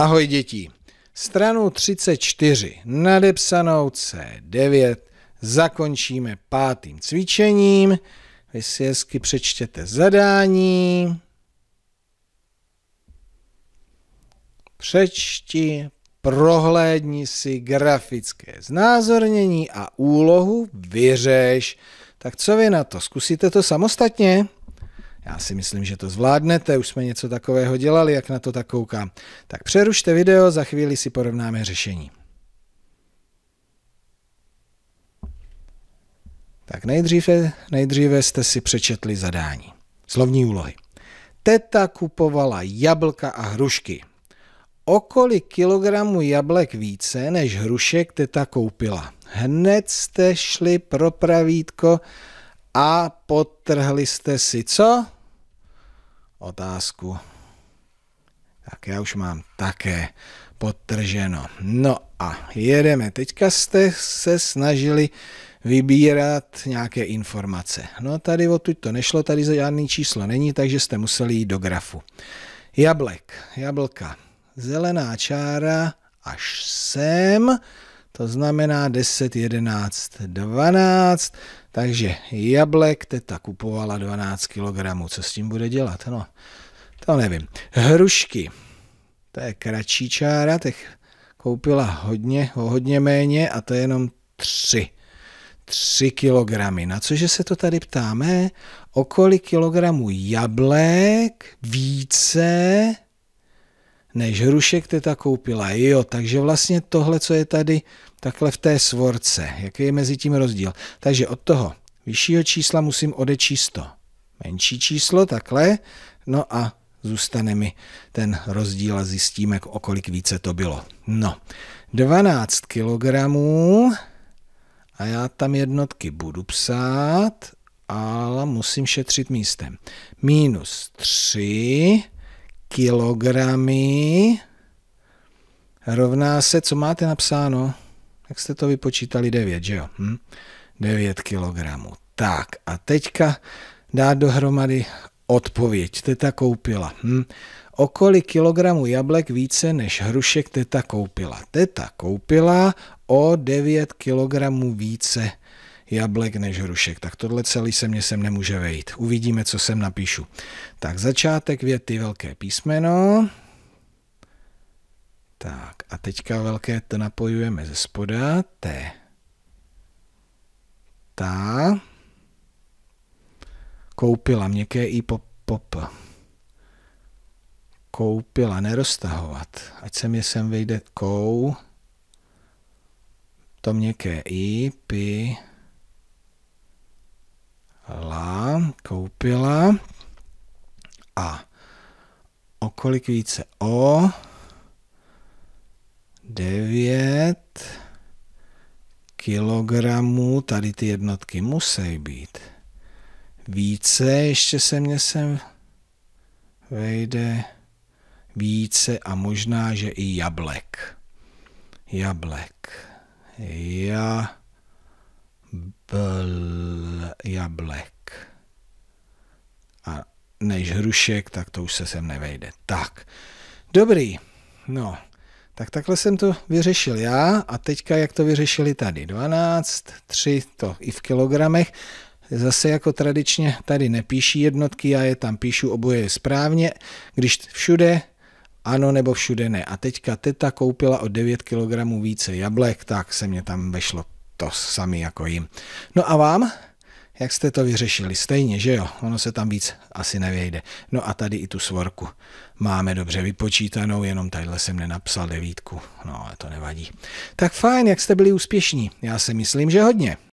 Ahoj děti. Stranu 34 nadepsanou C9 zakončíme pátým cvičením. Vy si hezky přečtěte zadání. Přečti, prohlédni si grafické znázornění a úlohu vyřeš. Tak co vy na to? Zkusíte to samostatně? Já si myslím, že to zvládnete, už jsme něco takového dělali, jak na to tak koukám. Tak přerušte video, za chvíli si porovnáme řešení. Tak nejdříve, nejdříve jste si přečetli zadání. Slovní úlohy. Teta kupovala jablka a hrušky. O kolik kilogramů jablek více než hrušek teta koupila? Hned jste šli pro pravítko a potrhli jste si co? otázku. Tak já už mám také podtrženo. No a jedeme. Teďka jste se snažili vybírat nějaké informace. No tady odtud to nešlo, tady žádný číslo není, takže jste museli jít do grafu. Jablek, jablka. Zelená čára až sem, to znamená 10, 11, 12, takže jablek teta kupovala 12 kg. Co s tím bude dělat? No, to nevím. Hrušky. To je kratší čára, těch koupila hodně, o hodně méně a to je jenom 3. 3 kilogramy. Na cože se to tady ptáme? O kolik kilogramů jablek více než hrušek teta koupila. Jo, takže vlastně tohle, co je tady takhle v té svorce, jaký je mezi tím rozdíl. Takže od toho vyššího čísla musím odečíst to menší číslo, takhle, no a zůstane mi ten rozdíl a zjistíme, o kolik více to bylo. No, 12 kilogramů a já tam jednotky budu psát, ale musím šetřit místem. Minus 3 kilogramy rovná se, co máte napsáno? Jak jste to vypočítali? 9, že jo? Hm? 9 kilogramů. Tak a teďka dát dohromady odpověď. Teta koupila. Hm? O kolik kilogramů jablek více než hrušek teta koupila? Teta koupila o 9 kilogramů více jablek než hrušek. Tak tohle celý se mě sem nemůže vejít. Uvidíme, co sem napíšu. Tak začátek věty, velké písmeno. Tak a teďka velké T napojujeme ze spoda. T. Ta. Koupila měkké I pop. pop. Koupila, neroztahovat. Ať se mě sem vejde kou. To měkké I, pi, pila A o kolik více o? 9 kilogramů, tady ty jednotky musí být. Více, ještě se mě sem vejde více a možná, že i jablek. Jablek. Ja, bl, jablek než hrušek, tak to už se sem nevejde. Tak, dobrý, no, tak takhle jsem to vyřešil já a teďka jak to vyřešili tady, 12, 3, to i v kilogramech, Zase jako tradičně tady nepíší jednotky, já je tam píšu oboje správně, když všude ano nebo všude ne. A teďka teta koupila o 9 kg více jablek, tak se mě tam vešlo to sami jako jim. No a vám? Jak jste to vyřešili? Stejně, že jo? Ono se tam víc asi nevejde. No a tady i tu svorku. Máme dobře vypočítanou, jenom tadyhle jsem nenapsal devítku. No, ale to nevadí. Tak fajn, jak jste byli úspěšní? Já si myslím, že hodně.